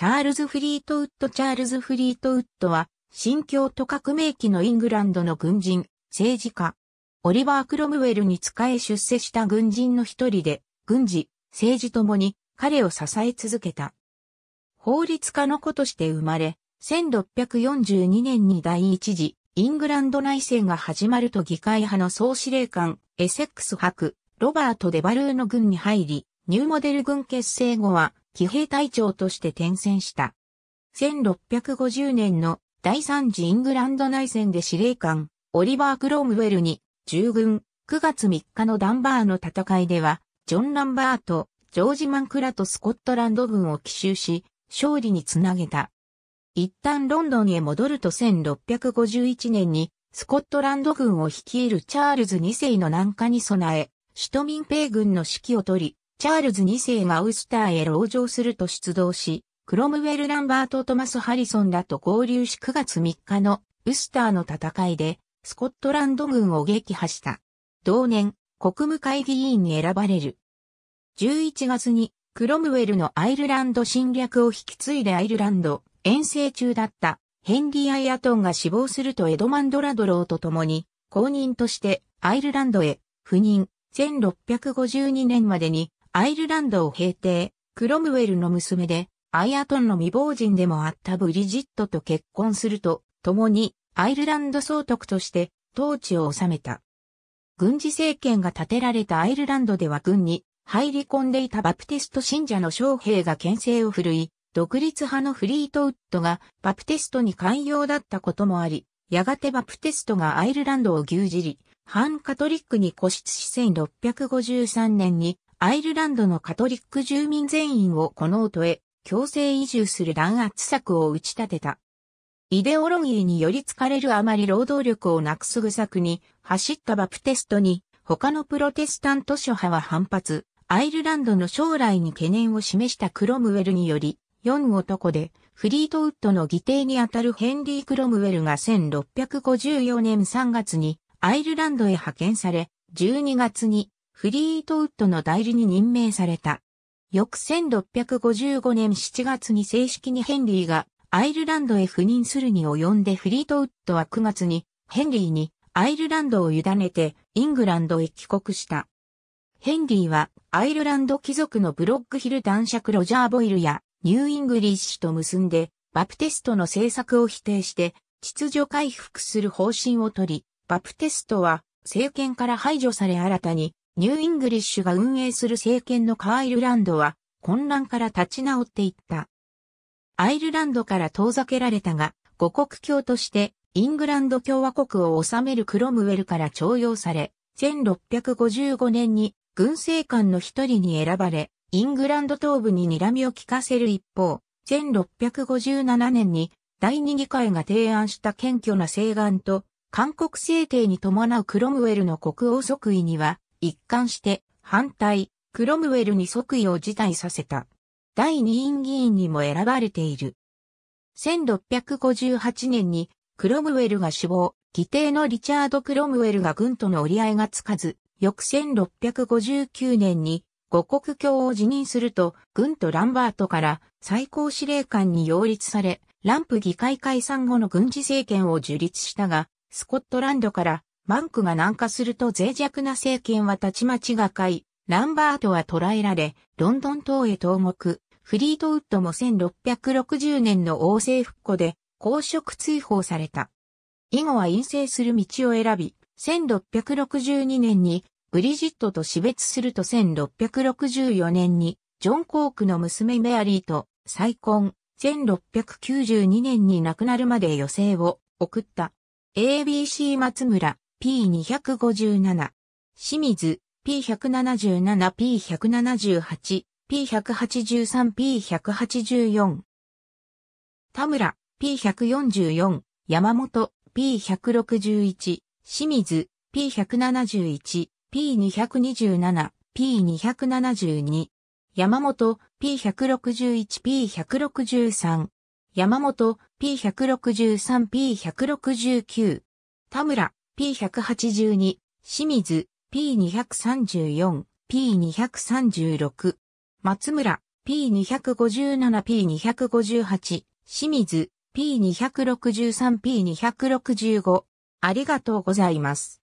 チャールズ・フリートウッド・チャールズ・フリートウッドは、新教と革命期のイングランドの軍人、政治家、オリバー・クロムウェルに仕え出世した軍人の一人で、軍事、政治ともに彼を支え続けた。法律家の子として生まれ、1642年に第一次、イングランド内戦が始まると議会派の総司令官、エセックス博、ロバート・デバルーの軍に入り、ニューモデル軍結成後は、騎兵隊長として転戦した。1650年の第3次イングランド内戦で司令官、オリバー・クロームウェルに、従軍、9月3日のダンバーの戦いでは、ジョン・ランバーとジョージ・マンクラとスコットランド軍を奇襲し、勝利につなげた。一旦ロンドンへ戻ると1651年に、スコットランド軍を率いるチャールズ2世の南下に備え、首都民兵軍の指揮を取り、チャールズ2世がウスターへ籠城すると出動し、クロムウェル・ランバート・トマス・ハリソンらと合流し9月3日のウスターの戦いで、スコットランド軍を撃破した。同年、国務会議委員に選ばれる。11月に、クロムウェルのアイルランド侵略を引き継いでアイルランド、遠征中だったヘンリー・アイアトンが死亡するとエドマンド・ラドローと共に、公認としてアイルランドへ、赴任、1652年までにアイルランドを平定、クロムウェルの娘で、アイアトンの未亡人でもあったブリジットと結婚すると、共にアイルランド総督として統治を治めた。軍事政権が立てられたアイルランドでは軍に入り込んでいたバプテスト信者の将兵が牽制を振るい、独立派のフリートウッドがバプテストに寛容だったこともあり、やがてバプテストがアイルランドを牛耳り、反カトリックに固執し1653年にアイルランドのカトリック住民全員をこの音へ強制移住する弾圧策を打ち立てた。イデオロギーにより疲れるあまり労働力をなくすぐ策に走ったバプテストに他のプロテスタント諸派は反発、アイルランドの将来に懸念を示したクロムウェルにより、4男でフリートウッドの議定にあたるヘンリー・クロムウェルが1654年3月にアイルランドへ派遣され、12月にフリートウッドの代理に任命された。翌1655年7月に正式にヘンリーがアイルランドへ赴任するに及んでフリートウッドは9月にヘンリーにアイルランドを委ねてイングランドへ帰国した。ヘンリーはアイルランド貴族のブロックヒル男爵ロジャー・ボイルやニューイングリッシュと結んでバプテストの政策を否定して秩序回復する方針をとり、バプテストは政権から排除され新たにニューイングリッシュが運営する政権のカーイルランドは混乱から立ち直っていった。アイルランドから遠ざけられたが、五国教としてイングランド共和国を治めるクロムウェルから徴用され、1655年に軍政官の一人に選ばれ、イングランド東部に睨みを利かせる一方、1657年に第二議会が提案した謙虚な請願と、韓国制定に伴うクロムウェルの国王即位には、一貫して反対、クロムウェルに即位を辞退させた。第二院議員にも選ばれている。1658年にクロムウェルが死亡、議定のリチャード・クロムウェルが軍との折り合いがつかず、翌1659年に五国教を辞任すると、軍とランバートから最高司令官に擁立され、ランプ議会解散後の軍事政権を樹立したが、スコットランドからマンクが南下すると脆弱な政権はたちまち瓦い、ランバートは捕らえられ、ロンドン島へ投獄、フリートウッドも1660年の王政復古で公職追放された。以後は陰性する道を選び、1662年にブリジットと死別すると1664年にジョン・コークの娘メアリーと再婚、1692年に亡くなるまで余生を送った。ABC 松村 P257、清水 P177、P178、P183、P184、田村 P144、山本 P161、清水 P171、P227、P272、山本 P161P163 山本 P163P169 田村 P182、清水、P234、P236、松村、P257、P258、清水、P263、P265。ありがとうございます。